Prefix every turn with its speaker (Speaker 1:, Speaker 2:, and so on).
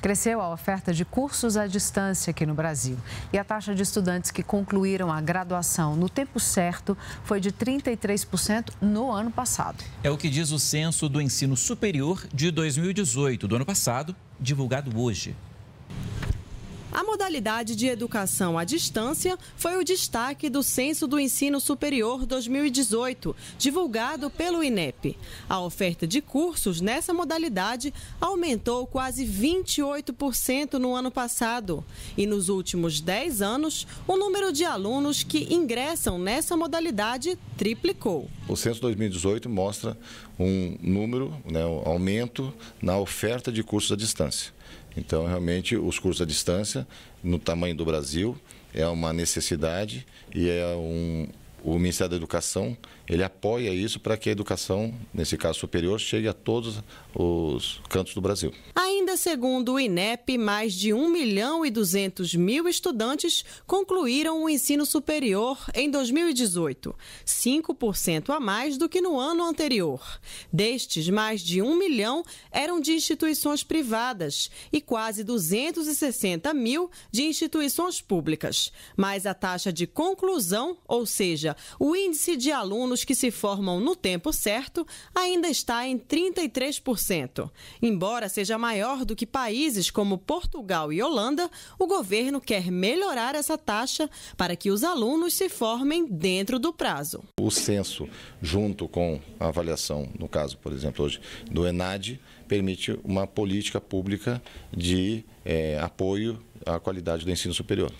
Speaker 1: Cresceu a oferta de cursos à distância aqui no Brasil. E a taxa de estudantes que concluíram a graduação no tempo certo foi de 33% no ano passado. É o que diz o censo do ensino superior de 2018, do ano passado, divulgado hoje modalidade de educação à distância foi o destaque do Censo do Ensino Superior 2018, divulgado pelo INEP. A oferta de cursos nessa modalidade aumentou quase 28% no ano passado. E nos últimos 10 anos, o número de alunos que ingressam nessa modalidade triplicou.
Speaker 2: O Censo 2018 mostra um número, né, um aumento na oferta de cursos à distância. Então, realmente, os cursos à distância no tamanho do Brasil, é uma necessidade e é um, o Ministério da Educação ele apoia isso para que a educação, nesse caso superior, chegue a todos os cantos do Brasil.
Speaker 1: Ainda segundo o INEP, mais de 1 milhão e 200 mil estudantes concluíram o ensino superior em 2018, 5% a mais do que no ano anterior. Destes, mais de 1 milhão eram de instituições privadas e quase 260 mil de instituições públicas. Mas a taxa de conclusão, ou seja, o índice de alunos que se formam no tempo certo ainda está em 33%. Embora seja maior do que países como Portugal e Holanda, o governo quer melhorar essa taxa para que os alunos se formem dentro do prazo.
Speaker 2: O censo, junto com a avaliação, no caso, por exemplo, hoje, do ENAD, permite uma política pública de é, apoio à qualidade do ensino superior.